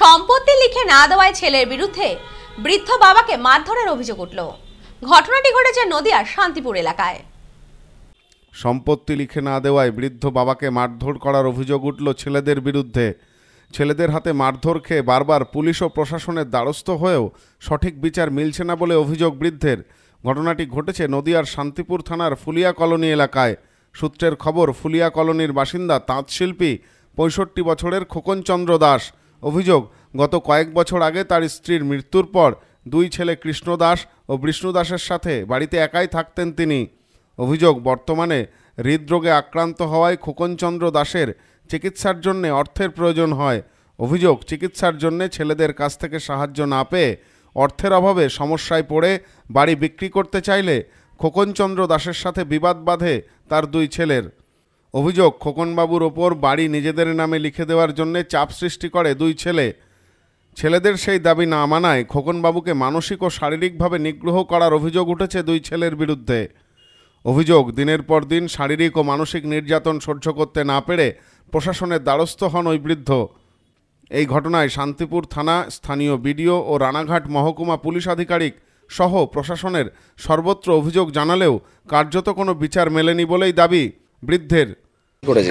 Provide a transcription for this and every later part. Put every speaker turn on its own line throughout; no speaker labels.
সম্পত্তি লিখে না দেওয়ায় ছেলের বিরুদ্ধে বৃদ্ধ বাবাকে মারধরের অভিযোগ উঠল ঘটনাটি ঘটেছে নদিয়ার শান্তিপুর এলাকায় সম্পত্তি লিখে না দেওয়ায় বৃদ্ধ বাবাকে মারধর করার অভিযোগ উঠল ছেলেদের বিরুদ্ধে ছেলেদের হাতে মারধর খেয়ে বারবার পুলিশ ও প্রশাসনের দ্বারস্থ হয়েও সঠিক বিচার মিলছে না বলে অভিযোগ বৃদ্ধের ঘটনাটি ঘটেছে নদিয়ার শান্তিপুর থানার ফুলিয়া কলোনি এলাকায় সূত্রের খবর ফুলিয়া কলোনির বাসিন্দা তাঁতশিল্পী পঁয়ষট্টি বছরের খোকনচন্দ্র দাস অভিযোগ গত কয়েক বছর আগে তার স্ত্রীর মৃত্যুর পর দুই ছেলে কৃষ্ণ দাস ও বিষ্ণু দাসের সাথে বাড়িতে একাই থাকতেন তিনি অভিযোগ বর্তমানে হৃদরোগে আক্রান্ত হওয়ায় খোকনচন্দ্র দাসের চিকিৎসার জন্যে অর্থের প্রয়োজন হয় অভিযোগ চিকিৎসার জন্যে ছেলেদের কাছ থেকে সাহায্য না পেয়ে অর্থের অভাবে সমস্যায় পড়ে বাড়ি বিক্রি করতে চাইলে খোকনচন্দ্র দাসের সাথে বিবাদ বাঁধে তার দুই ছেলের অভিযোগ খোকনবাবুর ওপর বাড়ি নিজেদের নামে লিখে দেওয়ার জন্যে চাপ সৃষ্টি করে দুই ছেলে ছেলেদের সেই দাবি না মানায় খোকনবাবুকে মানসিক ও শারীরিকভাবে নিগ্রহ করার অভিযোগ উঠেছে দুই ছেলের বিরুদ্ধে অভিযোগ দিনের পর দিন শারীরিক ও মানসিক নির্যাতন সহ্য করতে না পেরে প্রশাসনের দ্বারস্থ হন ওই বৃদ্ধ এই ঘটনায় শান্তিপুর থানা স্থানীয় বিডিও ও রানাঘাট মহকুমা পুলিশ আধিকারিক সহ প্রশাসনের সর্বত্র অভিযোগ জানালেও কার্যত কোনো বিচার মেলেনি বলেই দাবি বৃদ্ধের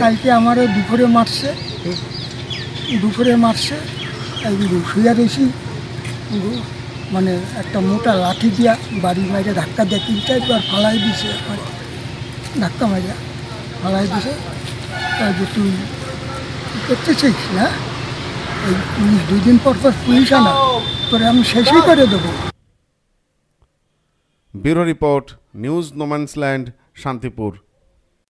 কালকে আমার দুপুরে মারছে দুপুরে মারছে শুয়ে রয়েছি মানে একটা মোটা লাঠি দিয়া বাড়ির বাইরে ধাক্কা দিয়ে তিন চারবার ফালাই দিছে মানে ধাক্কা মাইরা ফালাই দিছে তাই যে তুই করতেছিস না এই পুলিশ দুদিন পর পর পুলিশ আনা তোরে আমি শেষই করে দেবো bureau report news no man's land Shantipur